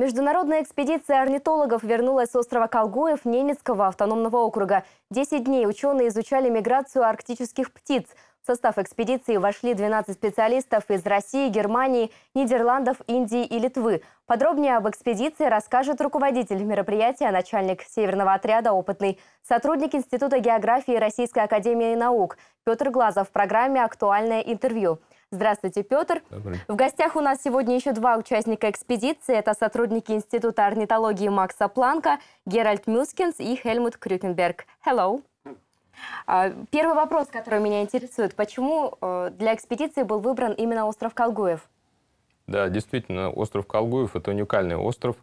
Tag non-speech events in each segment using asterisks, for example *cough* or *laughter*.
Международная экспедиция орнитологов вернулась с острова Колгуев Ненецкого автономного округа. Десять дней ученые изучали миграцию арктических птиц. В состав экспедиции вошли 12 специалистов из России, Германии, Нидерландов, Индии и Литвы. Подробнее об экспедиции расскажет руководитель мероприятия, начальник Северного отряда, опытный сотрудник Института географии Российской академии наук Петр Глазов в программе «Актуальное интервью». Здравствуйте, Петр. Добрый. В гостях у нас сегодня еще два участника экспедиции. Это сотрудники Института орнитологии Макса Планка Геральт Мюскинс и Хельмут Крюкенберг. Hello. А, первый вопрос, который меня интересует. Почему э, для экспедиции был выбран именно остров Колгуев? Да, действительно, остров Колгуев – это уникальный остров.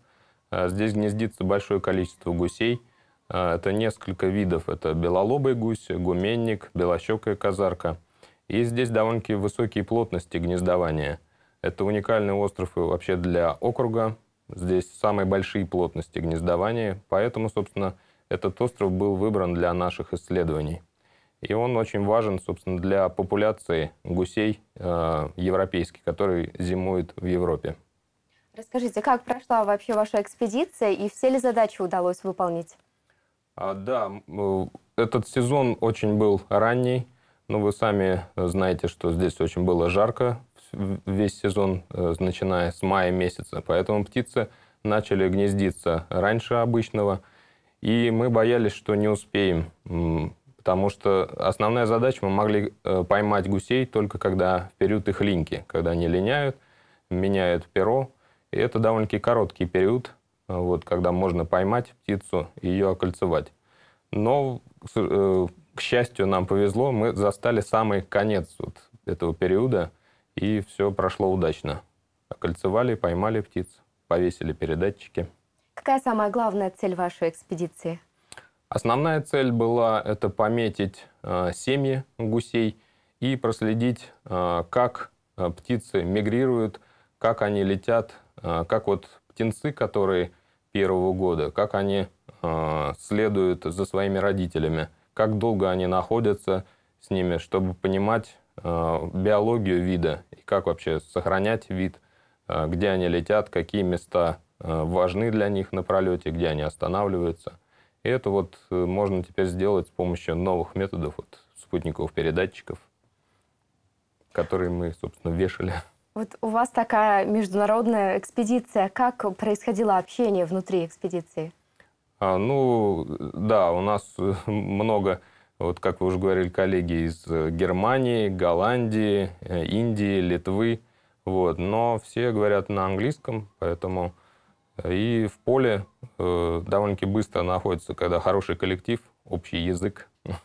А, здесь гнездится большое количество гусей. А, это несколько видов. Это белолобый гусь, гуменник, белощекая казарка – и здесь довольно-таки высокие плотности гнездования. Это уникальный остров вообще для округа. Здесь самые большие плотности гнездования, поэтому, собственно, этот остров был выбран для наших исследований. И он очень важен, собственно, для популяции гусей э, европейских, которые зимуют в Европе. Расскажите, как прошла вообще ваша экспедиция и все ли задачи удалось выполнить? А, да, э, этот сезон очень был ранний. Ну, вы сами э, знаете, что здесь очень было жарко весь сезон, э, начиная с мая месяца. Поэтому птицы начали гнездиться раньше обычного. И мы боялись, что не успеем, потому что основная задача, мы могли э, поймать гусей только когда в период их линьки, когда они линяют, меняют перо. И это довольно-таки короткий период, вот, когда можно поймать птицу и ее окольцевать. Но к счастью, нам повезло, мы застали самый конец вот этого периода, и все прошло удачно. Окольцевали, поймали птиц, повесили передатчики. Какая самая главная цель вашей экспедиции? Основная цель была это пометить э, семьи гусей и проследить, э, как э, птицы мигрируют, как они летят, э, как вот птенцы, которые первого года, как они э, следуют за своими родителями – как долго они находятся с ними, чтобы понимать э, биологию вида и как вообще сохранять вид, э, где они летят, какие места э, важны для них на пролете, где они останавливаются. И это вот э, можно теперь сделать с помощью новых методов вот, спутниковых передатчиков, которые мы, собственно, вешали. Вот у вас такая международная экспедиция. Как происходило общение внутри экспедиции? А, ну, да, у нас э, *laughs* много, вот как вы уже говорили, коллеги из э, Германии, Голландии, э, Индии, Литвы, вот, но все говорят на английском, поэтому и в поле э, довольно-таки быстро находится, когда хороший коллектив, общий язык, *laughs*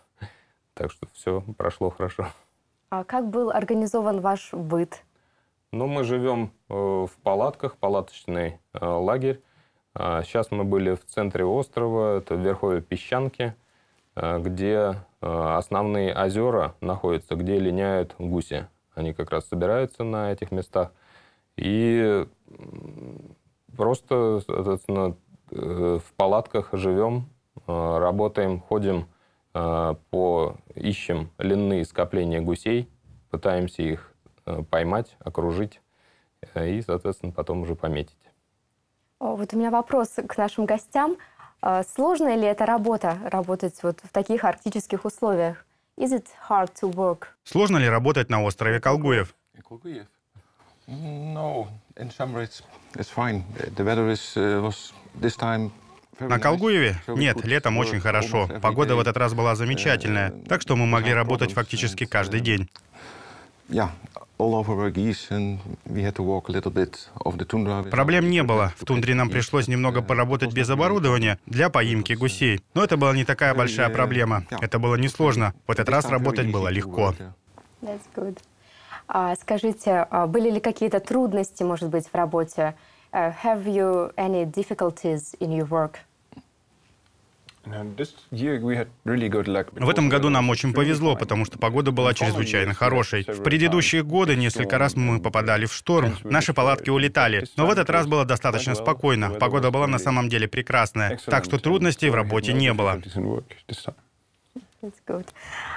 так что все прошло хорошо. А как был организован ваш быт? Ну, мы живем э, в палатках, палаточный э, лагерь, Сейчас а мы были в центре острова, это в верховье песчанки, а, где а, основные озера находятся, где линяют гуси. Они как раз собираются на этих местах. И просто, соответственно, э, в палатках живем, работаем, ходим по... Ищем линные скопления гусей, пытаемся их э, поймать, окружить э, и, соответственно, потом уже пометить. А, вот у меня вопрос к нашим гостям. А, сложная ли эта работа, работать вот в таких арктических условиях? Is it hard to work? Сложно ли работать на острове Колгуев? Колгуев? No, ну, in summer it's, it's fine. The weather is, uh, was this time на Колгуеве? Нет, летом очень хорошо. Погода в этот раз была замечательная, uh, так что мы могли работать фактически каждый uh, день yeah, Проблем не было. В тундре нам пришлось немного поработать без оборудования для поимки гусей. Но это была не такая большая проблема. Это было несложно. В этот раз работать было легко. Uh, скажите, а, были ли какие-то трудности, может быть, в работе? Uh, have you any difficulties in your work? Ну, в этом году нам очень повезло, потому что погода была чрезвычайно хорошей. В предыдущие годы несколько раз мы попадали в шторм, наши палатки улетали, но в этот раз было достаточно спокойно, погода была на самом деле прекрасная, так что трудностей в работе не было.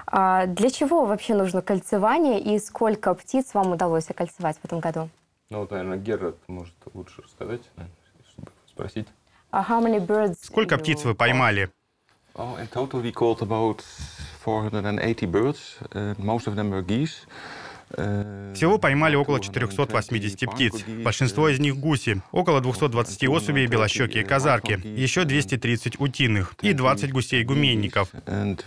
А для чего вообще нужно кольцевание и сколько птиц вам удалось окольцевать в этом году? Ну вот, наверное, Герард может лучше рассказать, чтобы спросить. А Сколько птиц вы поймали? Uh, Всего поймали около 480 птиц. Большинство из них гуси, около 220 uh, особей белощеки и uh, казарки, еще 230 утиных и 20 гусей-гуменников. and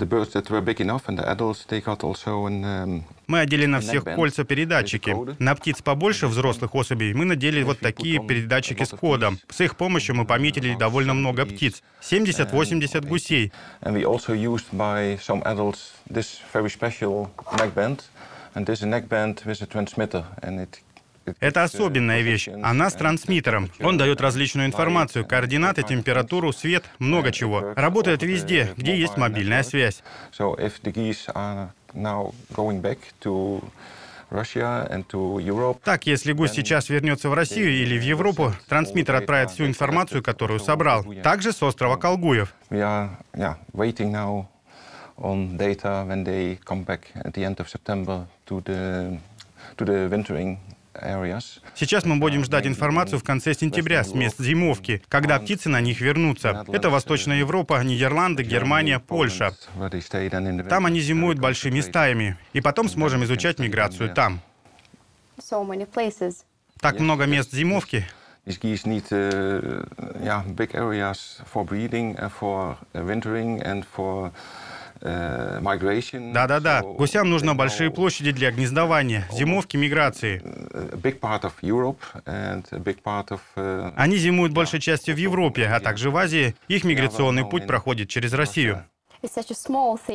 Um, мы одели на всех кольца передатчики. На птиц побольше взрослых особей мы надели вот такие передатчики с кодом. С их помощью мы пометили довольно много птиц. 70-80 гусей. Это особенная вещь. Она с трансмиттером. Он дает различную информацию, координаты, температуру, свет, много чего. Работает везде, где есть мобильная связь. Так, если гусь сейчас вернется в Россию или в Европу, трансмиттер отправит всю информацию, которую собрал. Также с острова Колгуев. on data when they come back at the end of September to the to the wintering Сейчас мы будем ждать информацию в конце сентября с мест зимовки, когда um, птицы на них вернутся. Это Восточная Европа, Нидерланды, Германия, Польша. Там они зимуют большими стаями. И потом сможем изучать миграцию там. Так много мест зимовки. Uh, for breeding, uh, for wintering and for Э, Да-да-да, гусям нужно большие площади для гнездования, oh, зимовки, миграции. Э, э, Они зимуют большей частью в Европе, а также в Азии. Их миграционный путь проходит через Россию.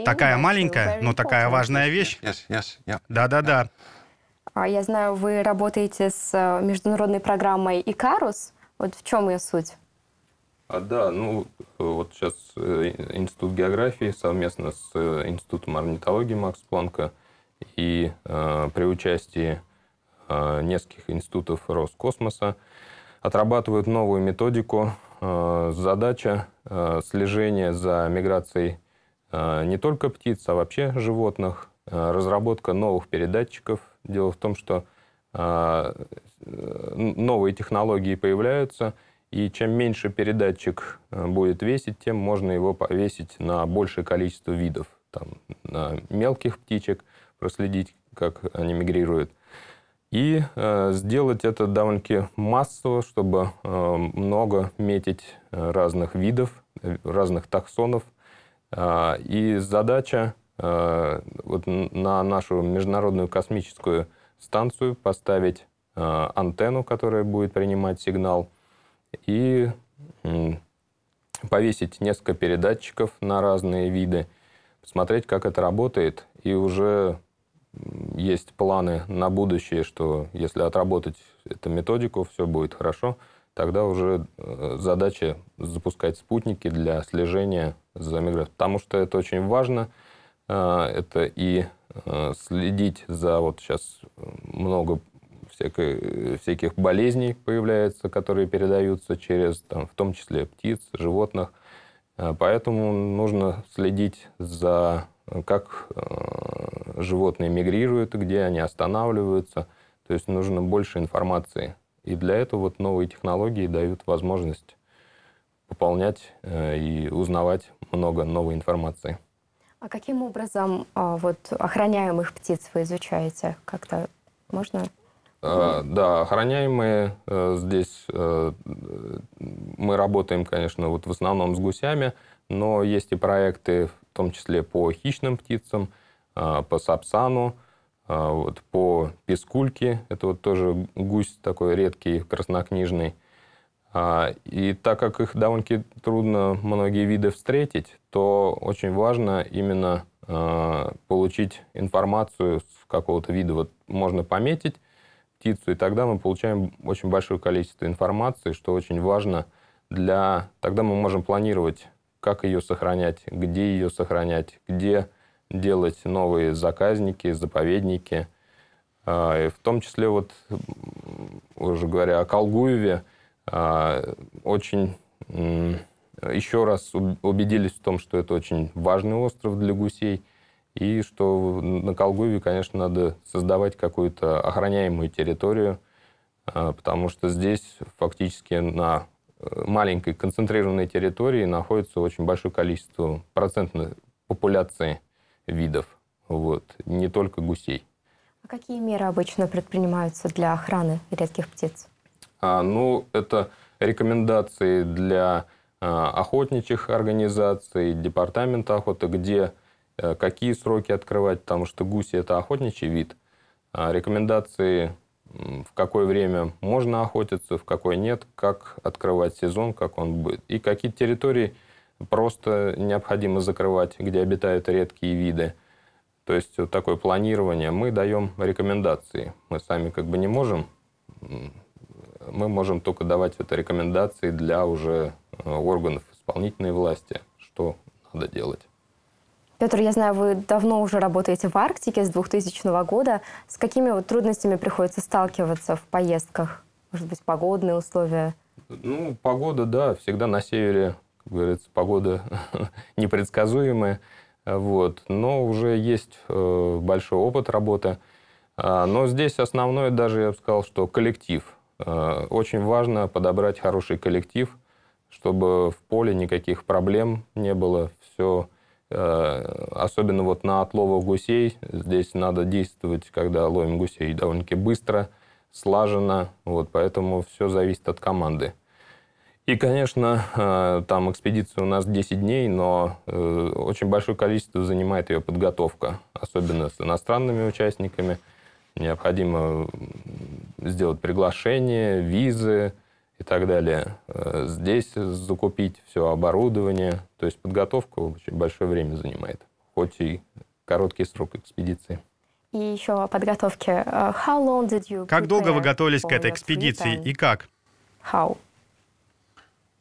Такая маленькая, но такая важная вещь. Да-да-да. А, я знаю, вы работаете с международной программой «Икарус». Вот в чем ее суть? А да, ну э, вот сейчас э, Институт географии совместно с э, Институтом орнитологии Макс Планка и э, при участии э, нескольких институтов Роскосмоса отрабатывают новую методику. Э, задача э, слежения за миграцией э, не только птиц, а вообще животных, э, разработка новых передатчиков. Дело в том, что э, новые технологии появляются – и чем меньше передатчик э, будет весить, тем можно его повесить на большее количество видов. Там, на мелких птичек проследить, как они мигрируют. И э, сделать это довольно-таки массово, чтобы э, много метить э, разных видов, э, разных таксонов. Э, и задача э, вот на нашу международную космическую станцию поставить э, антенну, которая будет принимать сигнал – и повесить несколько передатчиков на разные виды, посмотреть, как это работает, и уже есть планы на будущее, что если отработать эту методику, все будет хорошо, тогда уже э, задача запускать спутники для слежения за миграцией. Потому что это очень важно, э, это и э, следить за, вот сейчас много всякой, э, всяких болезней появляется, которые передаются через, там, в том числе, птиц, животных. Э, поэтому нужно следить за э, как животные мигрируют, где они останавливаются. То есть нужно больше информации. И для этого вот новые технологии дают возможность пополнять и узнавать много новой информации. А каким образом а, вот охраняемых птиц вы изучаете? Как-то можно? Э, да, охраняемые э, здесь э, мы работаем, конечно, вот в основном с гусями, но есть и проекты, в том числе по хищным птицам, по сапсану, вот по пескульке, это вот тоже гусь такой редкий, краснокнижный. А, и так как их довольно-таки трудно многие виды встретить, то очень важно именно получить информацию с какого-то вида. Вот можно пометить, птицу, и тогда мы получаем очень большое количество информации, что очень важно для... Тогда мы можем планировать, как ее сохранять, где ее сохранять, где делать новые заказники, заповедники. А, и в том числе, вот, уже говоря о Колгуеве, а, очень еще раз убедились в том, что это очень важный остров для гусей – и что на Колгуеве, конечно, надо создавать какую-то охраняемую территорию, э, потому что здесь фактически на э, маленькой концентрированной территории находится очень большое количество процентной популяции видов, вот, не только гусей. А какие меры обычно предпринимаются для охраны редких птиц? А, ну, это рекомендации для а, охотничьих организаций, департамента охоты, где Э, какие сроки открывать, потому что гуси – это охотничий вид. А рекомендации, в какое время можно охотиться, в какое нет, как открывать сезон, как он будет, и какие территории просто необходимо закрывать, где обитают редкие виды. То есть вот такое планирование. Мы даем рекомендации. Мы сами как бы не можем. Мы можем только давать это рекомендации для уже э, органов исполнительной власти, что надо делать. Петр, я знаю, вы давно уже работаете в Арктике с 2000 года. С какими вот трудностями приходится сталкиваться в поездках? Может быть, погодные условия? Ну, погода, да, всегда на севере, как говорится, погода *laughs* непредсказуемая. Вот. Но уже есть э, большой опыт работы. А, но здесь основное даже, я бы сказал, что коллектив. А, очень важно подобрать хороший коллектив, чтобы в поле никаких проблем не было. Все Э, особенно вот на отлова гусей. Здесь надо действовать, когда ловим гусей, довольно-таки быстро, слаженно. Вот, поэтому все зависит от команды. И, конечно, э, там экспедиция у нас 10 дней, но э, очень большое количество занимает ее подготовка, особенно с иностранными участниками. Необходимо сделать приглашение, визы, и так далее. Э, здесь закупить все оборудование, то есть подготовка очень большое время занимает, хоть и короткий срок экспедиции. И еще о подготовке. Э, how long did you как долго вы готовились к этой экспедиции и как? How?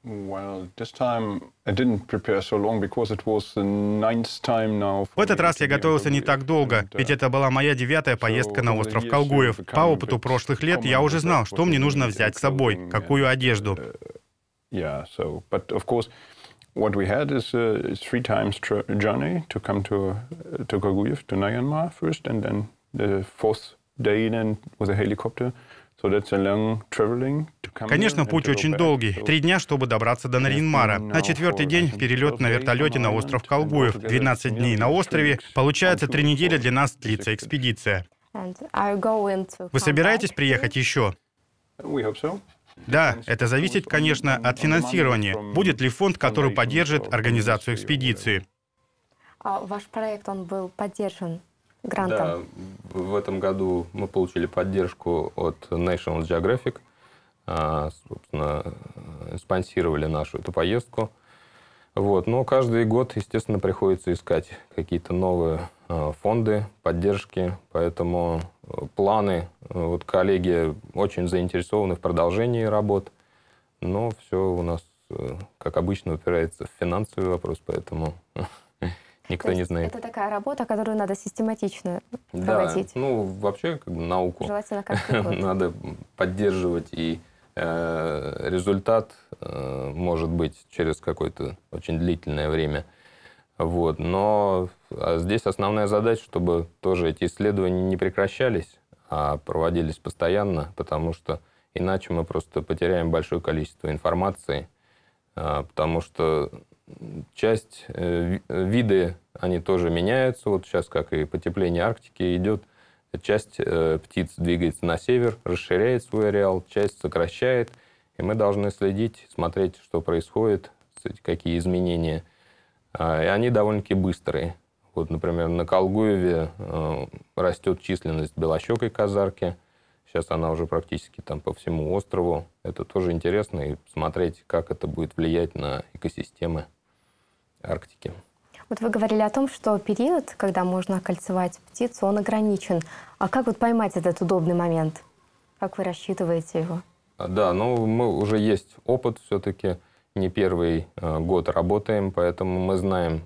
Well, this time I didn't prepare so long because it was the ninth time now. В этот раз я готовился не так долго, ведь uh, это была моя девятая поездка на остров Колгуев. По опыту прошлых лет я уже знал, что мне нужно взять с собой, какую одежду. Uh, yeah, so, but of course, what we had is a uh, three times journey to come to to Koguyev, to Myanmar first, and then the fourth day then with a helicopter. Конечно, путь очень долгий. Три дня, чтобы добраться до Наринмара. На uh, четвертый день перелет на вертолете на остров Колгуев. 12 дней на острове. Получается, три недели для нас длится экспедиция. Вы собираетесь приехать еще? Да, это зависит, конечно, от финансирования. Будет ли фонд, который поддержит организацию экспедиции? А ваш проект, он был поддержан грантом. Да, в этом году мы получили поддержку от National Geographic, а, собственно, э, спонсировали нашу эту поездку. Вот. Но каждый год, естественно, приходится искать какие-то новые а, фонды поддержки, поэтому э, планы, э, вот коллеги очень заинтересованы в продолжении работ, но все у нас, как обычно, упирается в финансовый вопрос, поэтому *laughs* Никто То не знает. Это такая работа, которую надо систематично да, проводить. Ну, вообще, как бы науку. Желательно как *laughs* Надо поддерживать и э, результат э, может быть через какое-то очень длительное время. Вот. Но а здесь основная задача, чтобы тоже эти исследования не прекращались, а проводились постоянно, потому что иначе мы просто потеряем большое количество информации, э, потому что часть, э, виды, они тоже меняются. Вот сейчас, как и потепление Арктики идет, часть э, птиц двигается на север, расширяет свой ареал, часть сокращает. И мы должны следить, смотреть, что происходит, какие изменения. Э, и они довольно-таки быстрые. Вот, например, на Колгуеве э, растет численность белощекой казарки. Сейчас она уже практически там по всему острову. Это тоже интересно, и смотреть, как это будет влиять на экосистемы. Арктики. Вот вы говорили о том, что период, когда можно окольцевать птицу, он ограничен. А как вот поймать этот удобный момент? Как вы рассчитываете его? А, да, ну мы уже есть опыт все-таки, не первый а, год работаем, поэтому мы знаем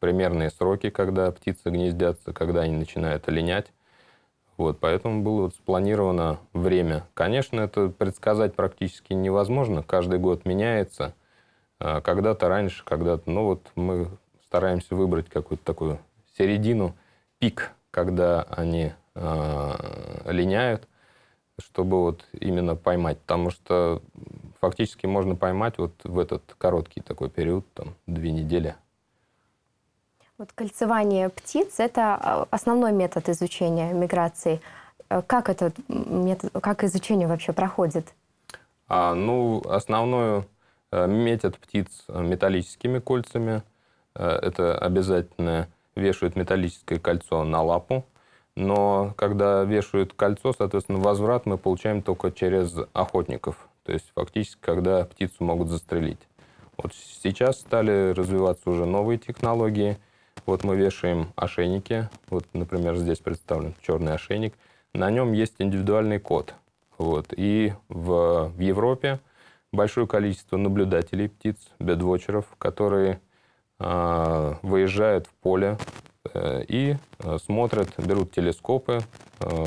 примерные сроки, когда птицы гнездятся, когда они начинают оленять. Вот, поэтому было вот спланировано время. Конечно, это предсказать практически невозможно, каждый год меняется – а, когда-то раньше, когда-то... Ну вот мы стараемся выбрать какую-то такую середину, пик, когда они э, линяют, чтобы вот именно поймать. Потому что фактически можно поймать вот в этот короткий такой период, там, две недели. Вот кольцевание птиц – это а, основной метод изучения миграции. Э, как, этот метод, как изучение вообще проходит? А, ну, основную Э, метят птиц металлическими кольцами. Э, это обязательно вешают металлическое кольцо на лапу. Но когда вешают кольцо, соответственно, возврат мы получаем только через охотников. То есть фактически, когда птицу могут застрелить. Вот сейчас стали развиваться уже новые технологии. Вот мы вешаем ошейники. Вот, например, здесь представлен черный ошейник. На нем есть индивидуальный код. Вот. И в, в Европе большое количество наблюдателей птиц, бедвочеров, которые э, выезжают в поле э, и э, смотрят, берут телескопы, э,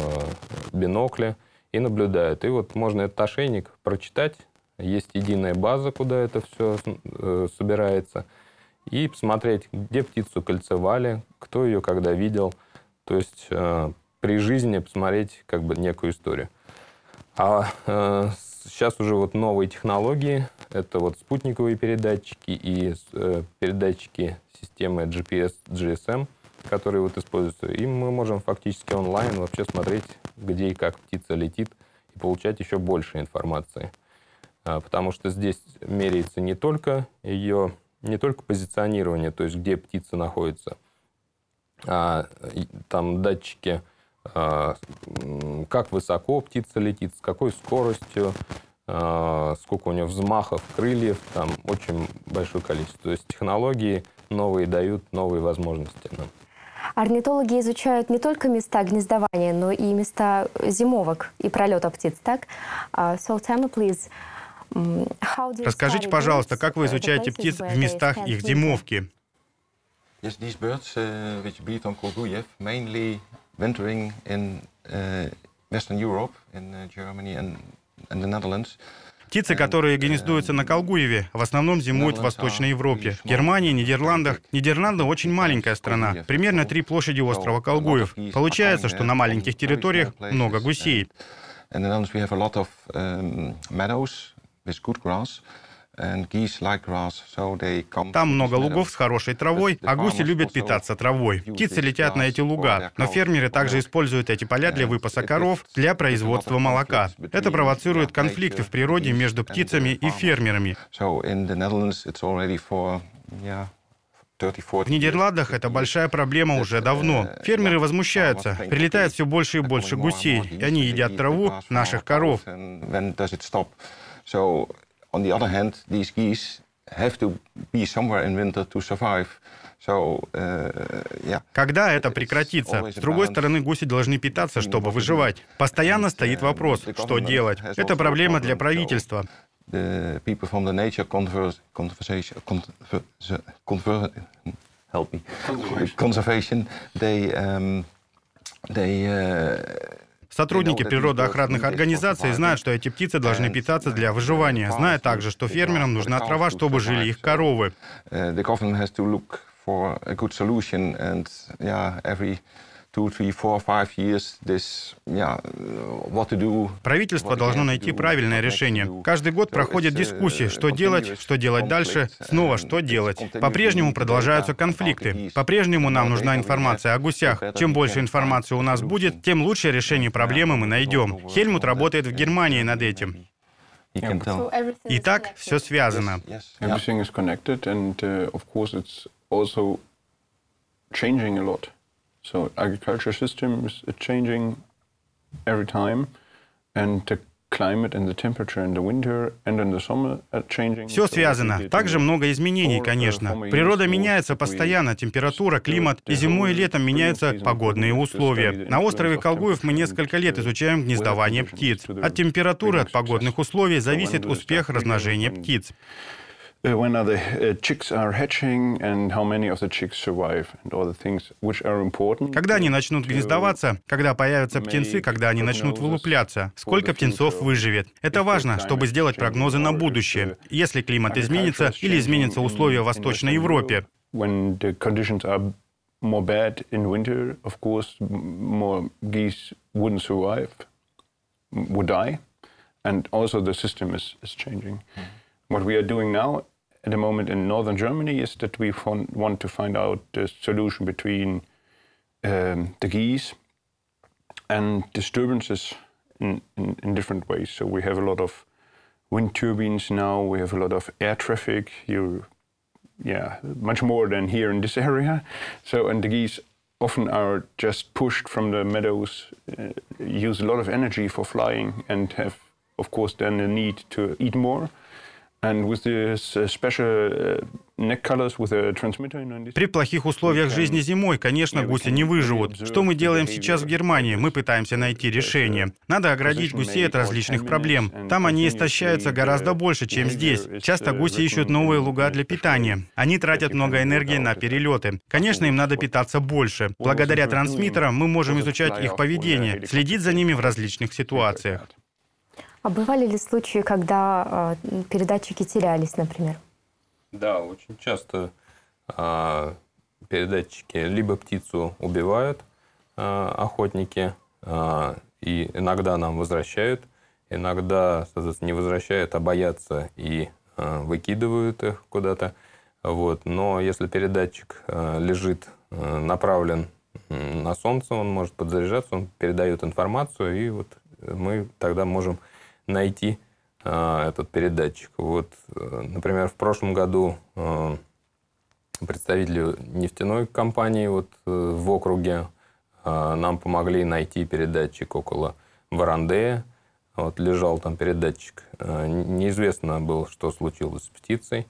бинокли и наблюдают. И вот можно этот ошейник прочитать, есть единая база, куда это все э, собирается, и посмотреть, где птицу кольцевали, кто ее когда видел, то есть э, при жизни посмотреть как бы некую историю. А э, сейчас уже вот новые технологии, это вот спутниковые передатчики и э, передатчики системы GPS, GSM, которые вот используются. И мы можем фактически онлайн вообще смотреть, где и как птица летит, и получать еще больше информации. А, потому что здесь меряется не только ее, не только позиционирование, то есть где птица находится, а там датчики а, как высоко птица летит, с какой скоростью, а, сколько у нее взмахов, крыльев, там очень большое количество. То есть технологии новые дают новые возможности нам. Орнитологи изучают не только места гнездования, но и места зимовок и пролета птиц, так? Uh, so tell me, please, Расскажите, пожалуйста, как вы uh, изучаете птиц в местах их зимовки? Yes, these birds, uh, which breed on Koldoujev, mainly wintering in uh, Western Europe, in uh, Germany and, and the Netherlands. Птицы, которые uh, гнездуются на Колгуеве, в основном зимуют в Восточной Европе, Германии, Нидерландах. Нидерланды очень маленькая страна, примерно три площади острова Колгуев. Получается, что на маленьких территориях много гусей. Там много лугов с хорошей травой, а гуси любят питаться травой. Птицы летят на эти луга, но фермеры также используют эти поля для выпаса коров, для производства молока. Это провоцирует конфликты в природе между птицами и фермерами. В Нидерландах это большая проблема уже давно. Uh, фермеры возмущаются. Прилетает все больше и больше гусей, и они едят траву наших коров on the other hand, these geese have to be somewhere in winter to survive. So, uh, yeah. Когда это прекратится? С другой стороны, гуси должны питаться, чтобы выживать. Постоянно стоит вопрос, что делать. Это проблема для правительства. The people from the nature converse, conversation, converse, converse, help me. Conservation. They, um, they, uh, Сотрудники природоохранных организаций знают, что эти птицы должны питаться для выживания. зная также, что фермерам нужна трава, чтобы жили их коровы. Э, Правительство должно найти правильное решение. Каждый год проходят дискуссии, что делать, что делать дальше, снова что делать. По-прежнему продолжаются конфликты. По-прежнему нам нужна информация о гусях. Чем больше информации у нас будет, тем лучше решение проблемы мы найдем. Хельмут работает в Германии над этим. Итак, все связано. Everything is connected, uh, So agriculture system is changing every time, and the все связано. Также много изменений, конечно. Природа меняется постоянно, температура, климат, и зимой и летом меняются погодные условия. На острове Колгуев мы несколько лет изучаем гнездование птиц. От температуры, от погодных условий зависит успех размножения птиц uh, when are the uh, chicks are hatching and how many of the chicks survive and all the things which are important. Когда они начнут гнездоваться, когда появятся птенцы, когда они начнут вылупляться, сколько птенцов выживет. Это важно, чтобы сделать прогнозы на будущее, если климат изменится или изменятся условия в Восточной Европе. When the conditions are more bad in winter, of course, more geese wouldn't survive, would die, and also the system is, is changing. What we are doing now at the moment in northern Germany is that we want to find out the solution between um, the geese and disturbances in, in, in, different ways. So we have a lot of wind turbines now. We have a lot of air traffic. You, yeah, much more than here in this area. So and the geese often are just pushed from the meadows, uh, use a lot of energy for flying, and have of course then the need to eat more. Uh, uh, При плохих условиях жизни зимой, конечно, гуси не выживут. Что мы делаем сейчас в Германии? Мы пытаемся найти решение. Надо оградить гусей от различных проблем. Там они истощаются гораздо больше, чем здесь. Часто uh, гуси ищут новые луга для питания. Они тратят много энергии на перелеты. Конечно, им надо питаться больше. Благодаря трансмиттерам мы можем изучать их поведение, следить за ними в различных ситуациях. А бывали ли случаи, когда э, передатчики терялись, например? Да, очень часто э, передатчики либо птицу убивают э, охотники, э, и иногда нам возвращают, иногда, не возвращают, а боятся и э, выкидывают их куда-то. Вот. Но если передатчик э, лежит, э, направлен на солнце, он может подзаряжаться, он передает информацию, и вот мы тогда можем найти э, этот передатчик. Вот, э, например, в прошлом году э, представители нефтяной компании вот, э, в округе э, нам помогли найти передатчик около Варандея. Вот лежал там передатчик. Э, неизвестно было, что случилось с птицей.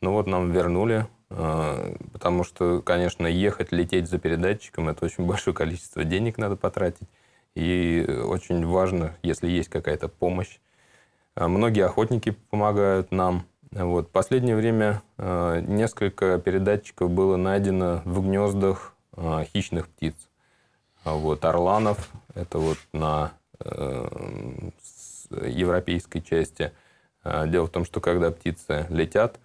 Но ну вот нам вернули э, Потому что, конечно, ехать, лететь за передатчиком – это очень *laughs* большое количество денег надо потратить. И э, очень важно, если есть какая-то помощь. Э, многие охотники помогают нам. Вот. последнее время э, несколько передатчиков было найдено в гнездах хищных птиц. А вот, орланов, это вот на европейской части. Дело в том, что когда птицы летят,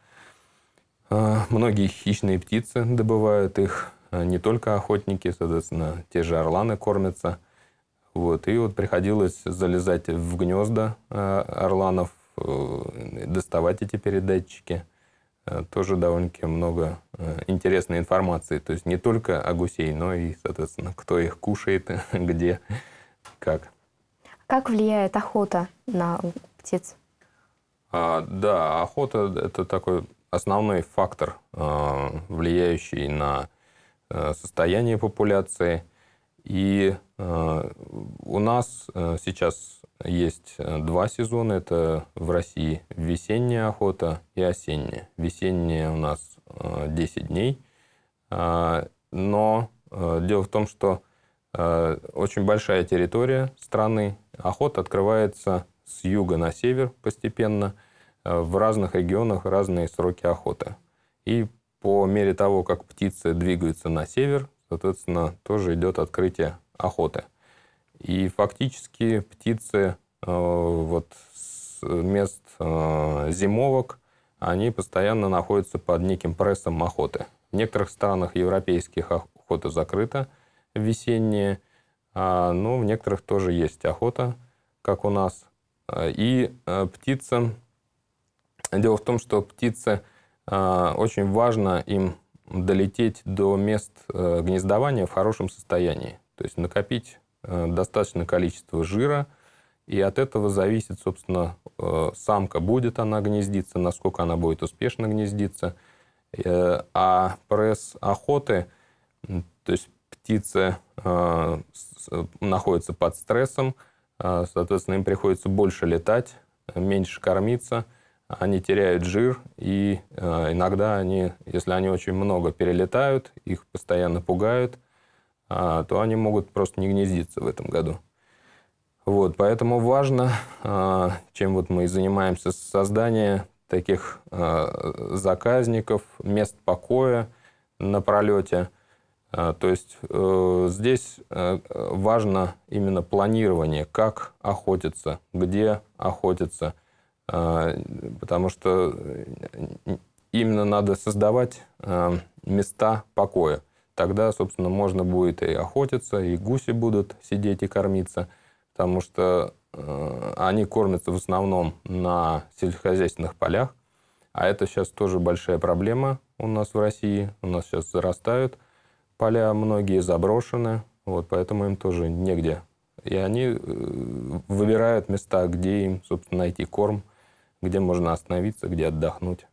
многие хищные птицы добывают их, не только охотники, соответственно, те же орланы кормятся – вот, и вот приходилось залезать в гнезда э, орланов, э, доставать эти передатчики. Э, тоже довольно-таки много интересной информации. То есть не только о гусей, но и, соответственно, кто их кушает, *laughs* где, как. Как влияет охота на птиц? А, да, охота – это такой основной фактор, влияющий на состояние популяции – и э, у нас э, сейчас есть э, два сезона. Это в России весенняя охота и осенняя. Весенняя у нас 10 дней. Но дело в том, что очень большая территория страны. Охота открывается с юга на север постепенно. В разных регионах разные сроки охоты. И по мере того, как птицы двигаются на север, соответственно, тоже идет открытие охоты. И фактически птицы э, вот с мест э, зимовок, они постоянно находятся под неким прессом охоты. В некоторых странах европейских охота закрыта весенняя, а, но ну, в некоторых тоже есть охота, как у нас. И э, птицам Дело в том, что птицы очень важно им долететь до мест э, гнездования в хорошем состоянии. То есть накопить э, достаточное количество жира, и от этого зависит, собственно, э, самка, будет она гнездиться, насколько она будет успешно гнездиться. А пресс охоты, то есть птицы находятся под стрессом, соответственно, им приходится больше летать, меньше кормиться – они теряют жир, и э, иногда они, если они очень много перелетают, их постоянно пугают, э, то они могут просто не гнездиться в этом году. Вот, поэтому важно, э, чем вот мы и занимаемся, создание таких э, заказников, мест покоя на пролете. Э, то есть э, здесь э, важно именно планирование, как охотиться, где охотиться – а, потому что э, именно надо создавать э, места покоя. Тогда, собственно, можно будет и охотиться, и гуси будут сидеть и кормиться, потому что э, они кормятся в основном на сельскохозяйственных полях, а это сейчас тоже большая проблема у нас в России. У нас сейчас зарастают поля, многие заброшены, вот, поэтому им тоже негде. И они выбирают места, где им, собственно, найти корм где можно остановиться, где отдохнуть.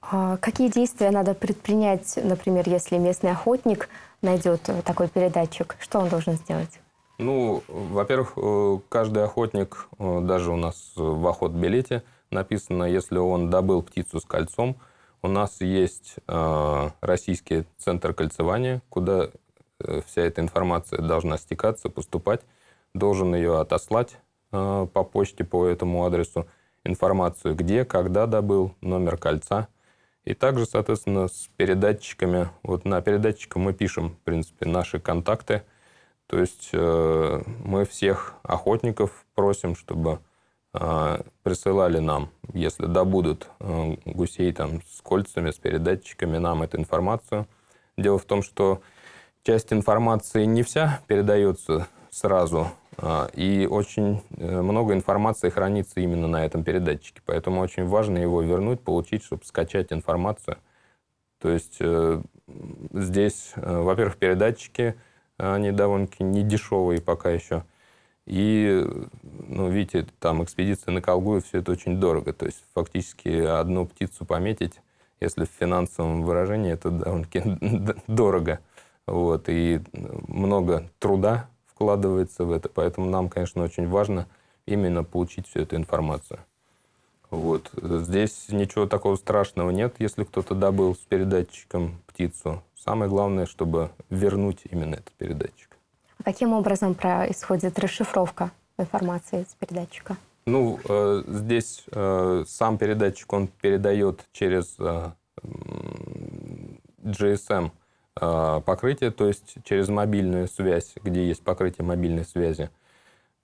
А какие действия надо предпринять, например, если местный охотник найдет э, такой передатчик? Что он должен сделать? Ну, во-первых, э, каждый охотник, э, даже у нас в охот-билете написано, если он добыл птицу с кольцом, у нас есть российский центр кольцевания, куда вся эта информация должна стекаться, поступать, должен ее отослать Э, по почте по этому адресу информацию, где, когда добыл, номер кольца. И также, соответственно, с передатчиками. Вот на передатчиках мы пишем, в принципе, наши контакты. То есть э, мы всех охотников просим, чтобы э, присылали нам, если добудут э, гусей там с кольцами, с передатчиками, нам эту информацию. Дело в том, что часть информации не вся передается сразу а, и очень э, много информации хранится именно на этом передатчике, поэтому очень важно его вернуть, получить, чтобы скачать информацию. То есть э, здесь, э, во-первых, передатчики, они довольно-таки недешевые пока еще. И, ну, видите, там экспедиция на Колгую, все это очень дорого. То есть фактически одну птицу пометить, если в финансовом выражении, это довольно-таки *laughs* дорого. Вот, и много труда вкладывается в это. Поэтому нам, конечно, очень важно именно получить всю эту информацию. Вот. Здесь ничего такого страшного нет, если кто-то добыл с передатчиком птицу. Самое главное, чтобы вернуть именно этот передатчик. А каким образом происходит расшифровка информации с передатчика? Ну, э, здесь э, сам передатчик, он передает через э, GSM а, покрытие, то есть через мобильную связь, где есть покрытие мобильной связи,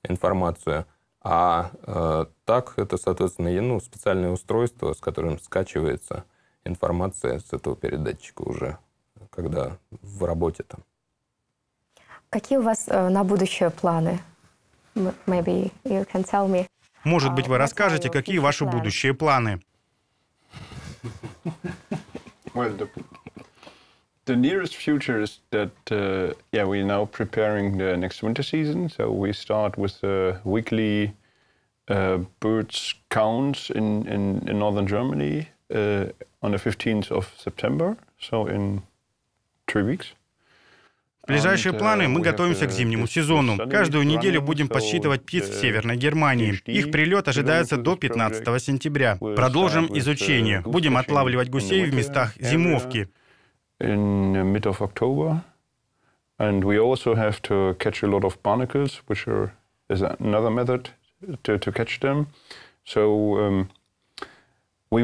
информацию. А, а так это, соответственно, ну, специальное устройство, с которым скачивается информация с этого передатчика уже, когда в работе там. Какие у вас э, на будущее планы? Maybe you can tell me. Может быть, а, вы расскажете, какие ваши будущие планы? the nearest future is that uh, yeah we're now preparing the next winter season so we start with uh, weekly uh, birds counts in, in, in northern germany uh, on the 15th of september so in three weeks ближайшие планы uh, мы готовимся к зимнему сезону. Каждую неделю будем подсчитывать птиц в Северной Германии. Их прилет ожидается до 15 сентября. Продолжим uh, изучение. Будем отлавливать гусей в местах зимовки in uh, mid of October. And we also have to catch a lot of barnacles, which are, is another method to, to catch them. So um, uh, В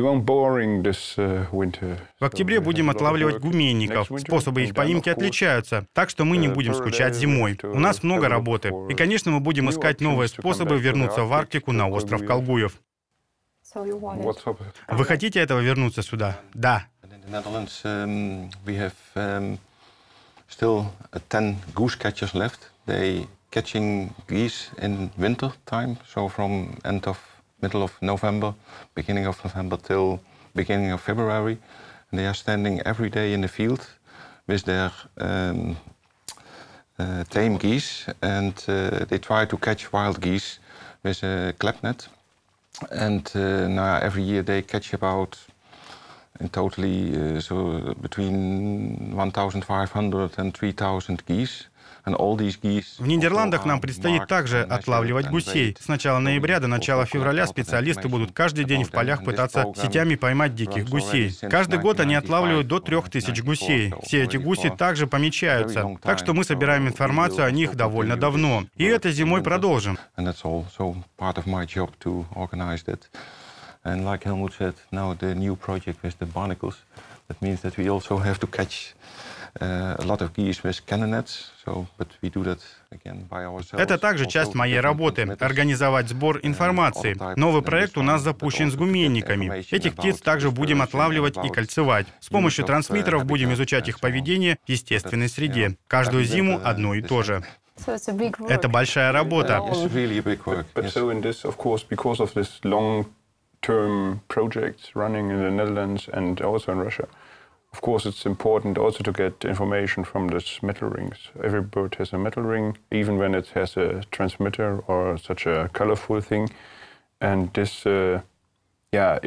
октябре будем отлавливать гуменников. Способы их поимки отличаются, так что мы не uh, будем скучать зимой. У нас много работы. И, конечно, мы будем искать новые способы вернуться в Арктику на остров Колгуев. Вы хотите этого вернуться сюда? Да. the Netherlands, um, we have um, still uh, 10 goose catchers left. They catching geese in winter time, so from end of middle of November, beginning of November till beginning of February. And they are standing every day in the field with their um, uh, tame geese, and uh, they try to catch wild geese with a clap net. And uh, now every year they catch about in totally eh, so between 1,500 and 3,000 geese. В Нидерландах нам предстоит также отлавливать гусей. С начала ноября до начала февраля специалисты будут каждый день в полях пытаться сетями поймать диких гусей. Каждый год они отлавливают до 3000 гусей. Все эти гуси также помечаются. Так что мы собираем информацию о них довольно давно. И это зимой продолжим. And like Helmut said, now the new project with the barnacles, that means that we also *laughs* have to catch uh, a lot of geese with cannonets. So, but we do that again by ourselves. Это также часть моей работы — организовать сбор информации. Новый проект у нас запущен с гуменниками. Этих птиц также будем отлавливать и кольцевать. С помощью трансмиттеров будем изучать их поведение в естественной среде. Каждую зиму одно и то же. Это большая работа. term projects running in the Netherlands and also in Russia. Of course, it's important also to get information from these metal rings. Every bird has a metal ring, even when it has a transmitter or such a colorful thing. And this uh, Это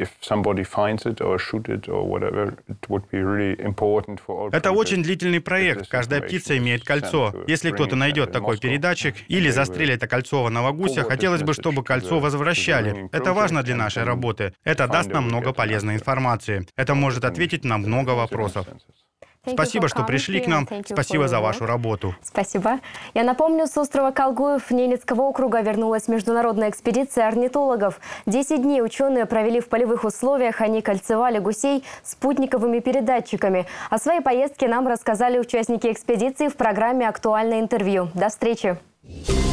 очень длительный проект. Каждая птица имеет кольцо. Если кто-то найдет такой передатчик или застрелит окольцованного гуся, хотелось бы, чтобы кольцо возвращали. Это важно для нашей работы. Это даст нам много полезной информации. Это может ответить на много вопросов. Спасибо, что пришли к нам. Спасибо за вашу работу. Спасибо. Я напомню, с острова Колгуев Ненецкого округа вернулась международная экспедиция орнитологов. Десять дней ученые провели в полевых условиях. Они кольцевали гусей спутниковыми передатчиками. О своей поездке нам рассказали участники экспедиции в программе «Актуальное интервью». До встречи! Thank you.